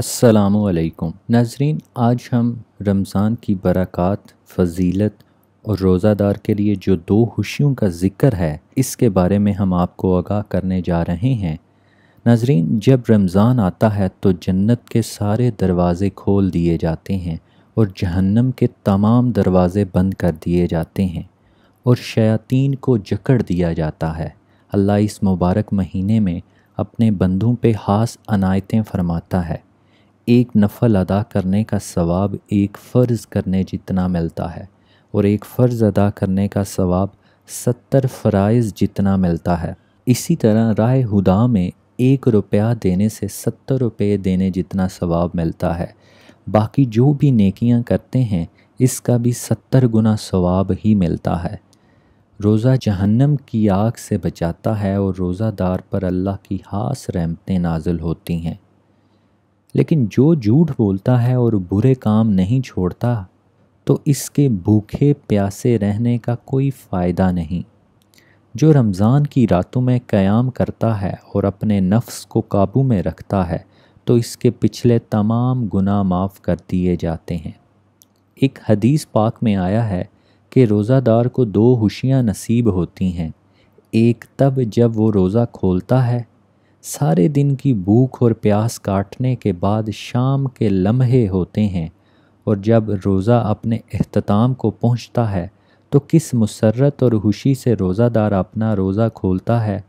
असलकुम नाजरीन आज हम रमज़ान की बरक़ात फजीलत और रोज़ादार के लिए जो दो खुशियों का ज़िक्र है इसके बारे में हम आपको आगाह करने जा रहे हैं नाजरीन जब रमज़ान आता है तो जन्नत के सारे दरवाज़े खोल दिए जाते हैं और जहन्नम के तमाम दरवाज़े बंद कर दिए जाते हैं और शयातीन को जकड़ दिया जाता है अल्लाह इस मुबारक महीने में अपने बंदों पे खास अनायतें फरमाता है एक नफल अदा करने का सवाब एक फ़र्ज़ करने जितना मिलता है और एक फ़र्ज़ अदा करने का सवाब सत्तर फ़राइज़ जितना मिलता है इसी तरह राय हुदा में एक रुपया देने से सत्तर रुपये देने जितना सवाब मिलता है बाकी जो भी नेकियां करते हैं इसका भी सत्तर गुना सवाब ही मिलता है रोज़ा जहन्नम की आग से बचाता है और रोज़ादार पर अल्लाह की खास रहमतें नाजिल होती हैं लेकिन जो झूठ बोलता है और बुरे काम नहीं छोड़ता तो इसके भूखे प्यासे रहने का कोई फ़ायदा नहीं जो रमज़ान की रातों में क़याम करता है और अपने नफ्स को काबू में रखता है तो इसके पिछले तमाम गुना माफ़ कर दिए जाते हैं एक हदीस पाक में आया है कि रोज़ादार को दो खुशियाँ नसीब होती हैं एक तब जब वो रोज़ा खोलता है सारे दिन की भूख और प्यास काटने के बाद शाम के लम्हे होते हैं और जब रोज़ा अपने अख्ताम को पहुंचता है तो किस मुसरत और खुशी से रोज़ादार अपना रोज़ा खोलता है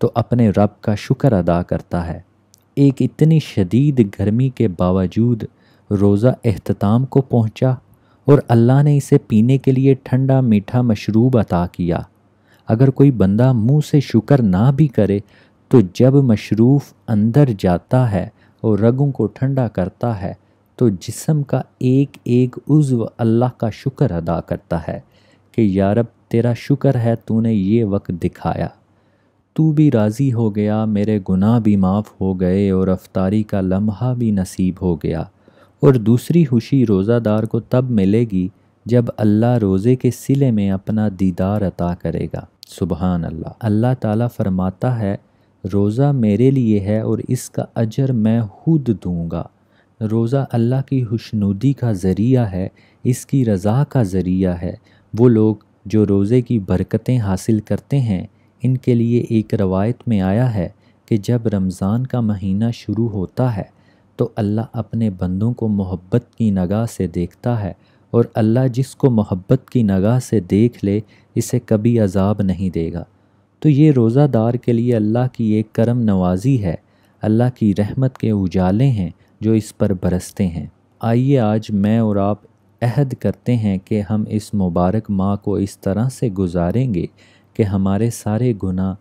तो अपने रब का शुक्र अदा करता है एक इतनी शदीद गर्मी के बावजूद रोज़ा अहताम को पहुंचा और अल्लाह ने इसे पीने के लिए ठंडा मीठा मशरूब अता किया अगर कोई बंदा मुंह से शुक्र ना भी करे तो जब मशरूफ़ अंदर जाता है और रगों को ठंडा करता है तो जिसम का एक एक उज़्व अल्लाह का शुक्र अदा करता है कि यारब तेरा शुक्र है तूने ये वक्त दिखाया तू भी राज़ी हो गया मेरे गुनाह भी माफ़ हो गए और रफ्तारी का लम्हा भी नसीब हो गया और दूसरी खुशी रोज़ादार को तब मिलेगी जब अल्लाह रोज़े के सिले में अपना दीदार अता करेगा सुबहान अल्लाह अल्लाह ताला फरमाता है रोज़ा मेरे लिए है और इसका अजर मैं खुद दूँगा रोज़ा अल्लाह की खुशनुदी का ज़रिया है इसकी रज़ा का ज़रिया है वो लोग जो रोज़े की बरकतें हासिल करते हैं इनके लिए एक रवायत में आया है कि जब रमज़ान का महीना शुरू होता है तो अल्लाह अपने बंदों को मोहब्बत की नगाह से देखता है और अल्लाह जिसको मोहब्बत की नगाह से देख ले इसे कभी अजाब नहीं देगा तो ये रोज़ादार के लिए अल्लाह की एक करम नवाजी है अल्लाह की रहमत के उजाले हैं जो इस पर बरसते हैं आइए आज मैं और आप अहद करते हैं कि हम इस मुबारक माह को इस तरह से गुजारेंगे कि हमारे सारे गुनाह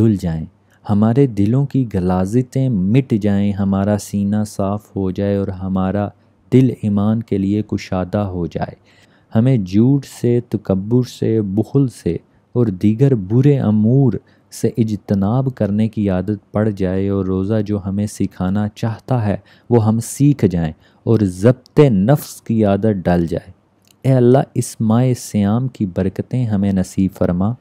धुल जाएं, हमारे दिलों की गलाजतें मिट जाएं, हमारा सीना साफ़ हो जाए और हमारा दिल ईमान के लिए कुशादा हो जाए हमें झूठ से तकबर से बुखल से और दीगर बुरे अमूर से इजतनाब करने की आदत पड़ जाए और रोज़ा जो हमें सिखाना चाहता है वो हम सीख जाएं और ज़ब्त नफ्स की आदत डल जाए ए अल्लाह इस माए स्याम की बरकतें हमें नसीब फरमा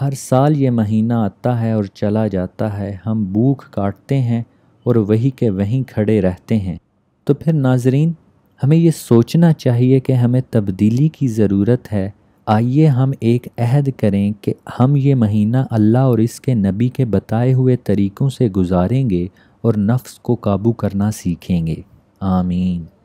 हर साल ये महीना आता है और चला जाता है हम भूख काटते हैं और वहीं के वहीं खड़े रहते हैं तो फिर नाजरीन हमें ये सोचना चाहिए कि हमें तब्दीली की ज़रूरत है आइए हम एक अहद करें कि हम ये महीना अल्लाह और इसके नबी के बताए हुए तरीक़ों से गुजारेंगे और नफ्स को काबू करना सीखेंगे आमीन